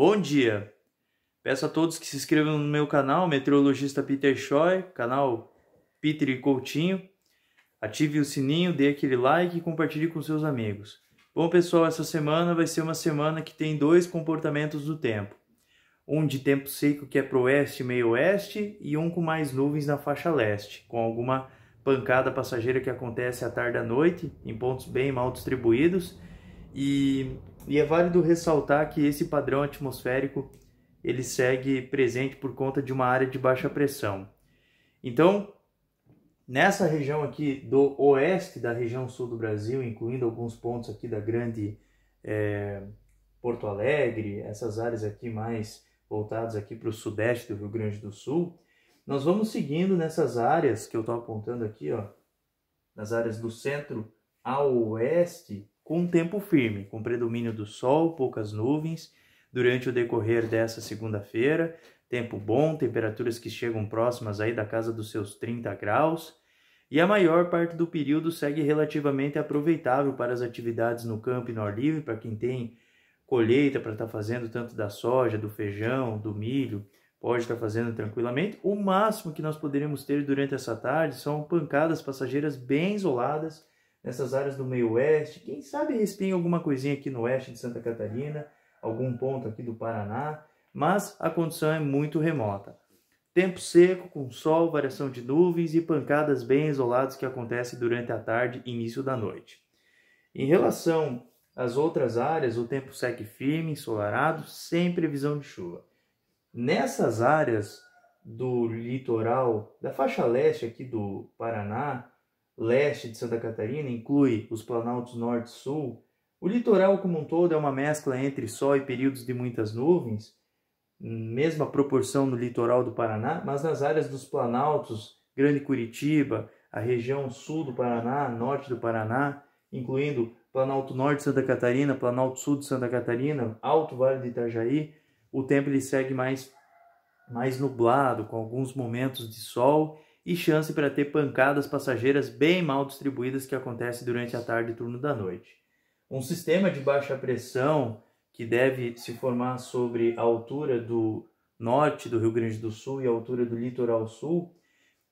Bom dia! Peço a todos que se inscrevam no meu canal, Meteorologista Peter Choi, canal Peter e Coutinho. Ative o sininho, dê aquele like e compartilhe com seus amigos. Bom, pessoal, essa semana vai ser uma semana que tem dois comportamentos do tempo. Um de tempo seco que é para oeste e meio oeste e um com mais nuvens na faixa leste, com alguma pancada passageira que acontece à tarde à noite, em pontos bem mal distribuídos. E e é válido ressaltar que esse padrão atmosférico ele segue presente por conta de uma área de baixa pressão. Então, nessa região aqui do oeste da região sul do Brasil, incluindo alguns pontos aqui da grande é, Porto Alegre, essas áreas aqui mais voltadas aqui para o sudeste do Rio Grande do Sul, nós vamos seguindo nessas áreas que eu estou apontando aqui, ó, nas áreas do centro a oeste com tempo firme, com predomínio do sol, poucas nuvens, durante o decorrer dessa segunda-feira. Tempo bom, temperaturas que chegam próximas aí da casa dos seus 30 graus. E a maior parte do período segue relativamente aproveitável para as atividades no campo e no ar livre, para quem tem colheita para estar tá fazendo tanto da soja, do feijão, do milho, pode estar tá fazendo tranquilamente. O máximo que nós poderíamos ter durante essa tarde são pancadas passageiras bem isoladas nessas áreas do meio oeste, quem sabe respinga alguma coisinha aqui no oeste de Santa Catarina, algum ponto aqui do Paraná, mas a condição é muito remota. Tempo seco, com sol, variação de nuvens e pancadas bem isoladas que acontecem durante a tarde e início da noite. Em relação às outras áreas, o tempo segue firme, ensolarado, sem previsão de chuva. Nessas áreas do litoral, da faixa leste aqui do Paraná, leste de Santa Catarina inclui os planaltos norte e sul. O litoral como um todo é uma mescla entre sol e períodos de muitas nuvens, mesma proporção no litoral do Paraná, mas nas áreas dos planaltos, Grande Curitiba, a região sul do Paraná, norte do Paraná, incluindo Planalto Norte de Santa Catarina, Planalto Sul de Santa Catarina, Alto Vale de Itajaí, o tempo ele segue mais mais nublado, com alguns momentos de sol e chance para ter pancadas passageiras bem mal distribuídas que acontece durante a tarde e turno da noite. Um sistema de baixa pressão que deve se formar sobre a altura do norte do Rio Grande do Sul e a altura do litoral sul,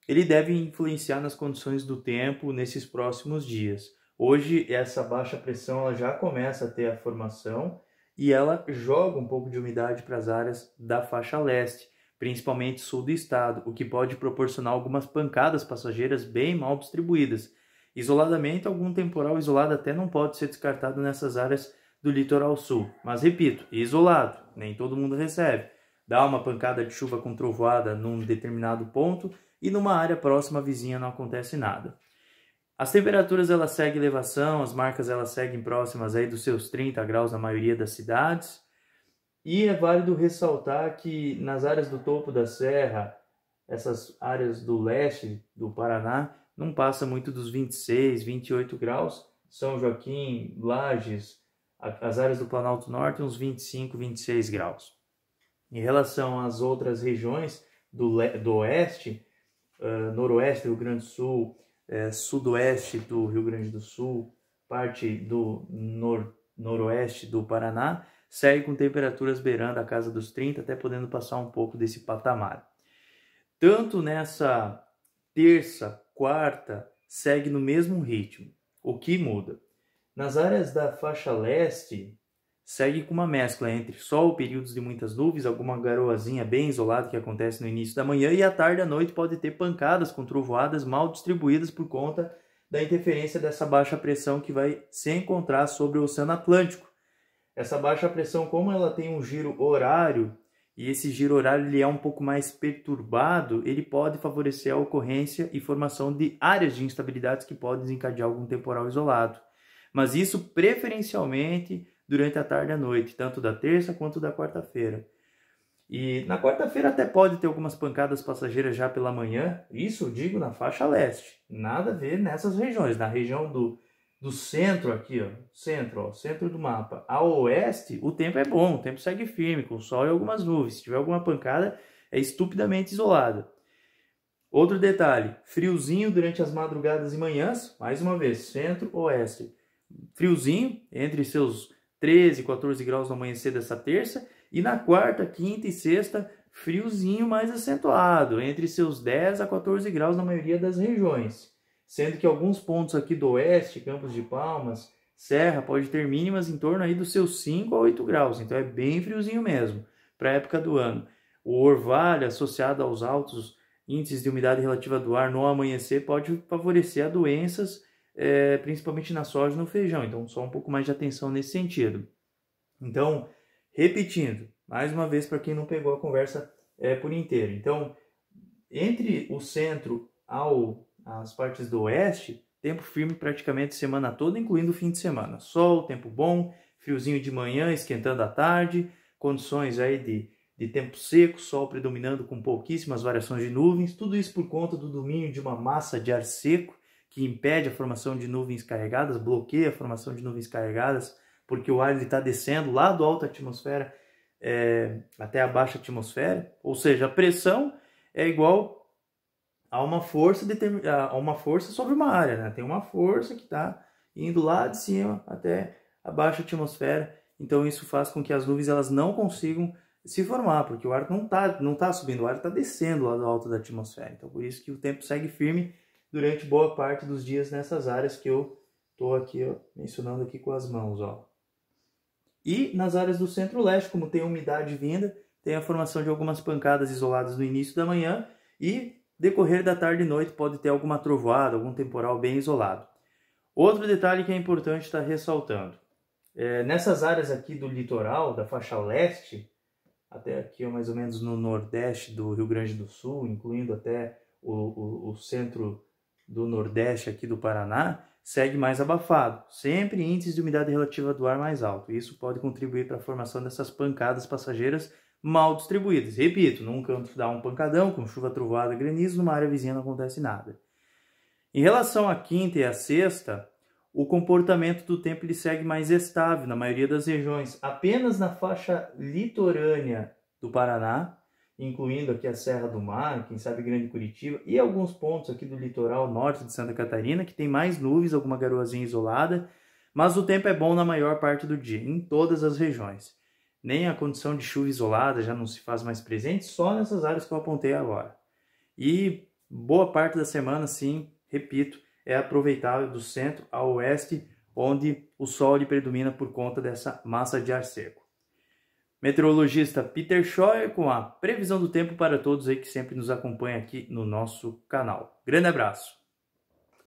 ele deve influenciar nas condições do tempo nesses próximos dias. Hoje essa baixa pressão ela já começa a ter a formação e ela joga um pouco de umidade para as áreas da faixa leste principalmente sul do estado, o que pode proporcionar algumas pancadas passageiras bem mal distribuídas. Isoladamente, algum temporal isolado até não pode ser descartado nessas áreas do litoral sul, mas repito, isolado, nem todo mundo recebe. Dá uma pancada de chuva com trovoada num determinado ponto e numa área próxima vizinha não acontece nada. As temperaturas elas seguem elevação, as marcas elas seguem próximas aí dos seus 30 graus na maioria das cidades. E é válido ressaltar que nas áreas do topo da serra, essas áreas do leste do Paraná, não passa muito dos 26, 28 graus. São Joaquim, Lages, as áreas do Planalto Norte, uns 25, 26 graus. Em relação às outras regiões do, do oeste, uh, noroeste do Rio Grande do Sul, sudoeste do Rio Grande do Sul, parte do nor, noroeste do Paraná, segue com temperaturas beirando a casa dos 30, até podendo passar um pouco desse patamar. Tanto nessa terça, quarta, segue no mesmo ritmo. O que muda? Nas áreas da faixa leste, segue com uma mescla entre sol, períodos de muitas nuvens, alguma garoazinha bem isolada que acontece no início da manhã e à tarde e à noite pode ter pancadas com trovoadas mal distribuídas por conta da interferência dessa baixa pressão que vai se encontrar sobre o Oceano Atlântico. Essa baixa pressão, como ela tem um giro horário, e esse giro horário ele é um pouco mais perturbado, ele pode favorecer a ocorrência e formação de áreas de instabilidades que podem desencadear algum temporal isolado. Mas isso preferencialmente durante a tarde e a noite, tanto da terça quanto da quarta-feira. E na quarta-feira até pode ter algumas pancadas passageiras já pela manhã, isso eu digo na faixa leste, nada a ver nessas regiões, na região do do centro aqui, ó, centro, ó, centro do mapa, a oeste, o tempo é bom, o tempo segue firme, com sol e algumas nuvens. Se tiver alguma pancada, é estupidamente isolado. Outro detalhe, friozinho durante as madrugadas e manhãs, mais uma vez, centro-oeste. Friozinho, entre seus 13 e 14 graus no amanhecer dessa terça, e na quarta, quinta e sexta, friozinho mais acentuado, entre seus 10 a 14 graus na maioria das regiões sendo que alguns pontos aqui do oeste, Campos de Palmas, Serra, pode ter mínimas em torno aí dos seus 5 a 8 graus, então é bem friozinho mesmo para a época do ano. O orvalho associado aos altos índices de umidade relativa do ar no amanhecer pode favorecer a doenças, é, principalmente na soja e no feijão, então só um pouco mais de atenção nesse sentido. Então, repetindo, mais uma vez para quem não pegou a conversa é, por inteiro. Então, entre o centro ao as partes do oeste, tempo firme praticamente semana toda, incluindo o fim de semana. Sol, tempo bom, friozinho de manhã, esquentando à tarde, condições aí de, de tempo seco, sol predominando com pouquíssimas variações de nuvens, tudo isso por conta do domínio de uma massa de ar seco que impede a formação de nuvens carregadas, bloqueia a formação de nuvens carregadas, porque o ar está descendo lá do alto atmosfera é, até a baixa atmosfera, ou seja, a pressão é igual há uma força determin... há uma força sobre uma área, né? Tem uma força que está indo lá de cima até a baixa atmosfera. Então isso faz com que as nuvens elas não consigam se formar, porque o ar não está não tá subindo, o ar está descendo lá do alto da atmosfera. Então por isso que o tempo segue firme durante boa parte dos dias nessas áreas que eu estou aqui ó, mencionando aqui com as mãos, ó. E nas áreas do centro-leste, como tem umidade vinda, tem a formação de algumas pancadas isoladas no início da manhã e Decorrer da tarde e noite pode ter alguma trovoada, algum temporal bem isolado. Outro detalhe que é importante estar tá ressaltando. É, nessas áreas aqui do litoral, da faixa leste, até aqui é mais ou menos no nordeste do Rio Grande do Sul, incluindo até o, o, o centro do nordeste aqui do Paraná, segue mais abafado, sempre índices de umidade relativa do ar mais alto. Isso pode contribuir para a formação dessas pancadas passageiras mal distribuídas. Repito, num canto dá um pancadão, com chuva trovada, granizo, numa área vizinha não acontece nada. Em relação à quinta e à sexta, o comportamento do tempo ele segue mais estável na maioria das regiões. Apenas na faixa litorânea do Paraná, incluindo aqui a Serra do Mar, quem sabe Grande Curitiba, e alguns pontos aqui do litoral norte de Santa Catarina, que tem mais nuvens, alguma garoazinha isolada, mas o tempo é bom na maior parte do dia, em todas as regiões nem a condição de chuva isolada já não se faz mais presente, só nessas áreas que eu apontei agora. E boa parte da semana, sim, repito, é aproveitável do centro a oeste, onde o sol predomina por conta dessa massa de ar seco. Meteorologista Peter Scheuer com a previsão do tempo para todos aí que sempre nos acompanha aqui no nosso canal. Grande abraço!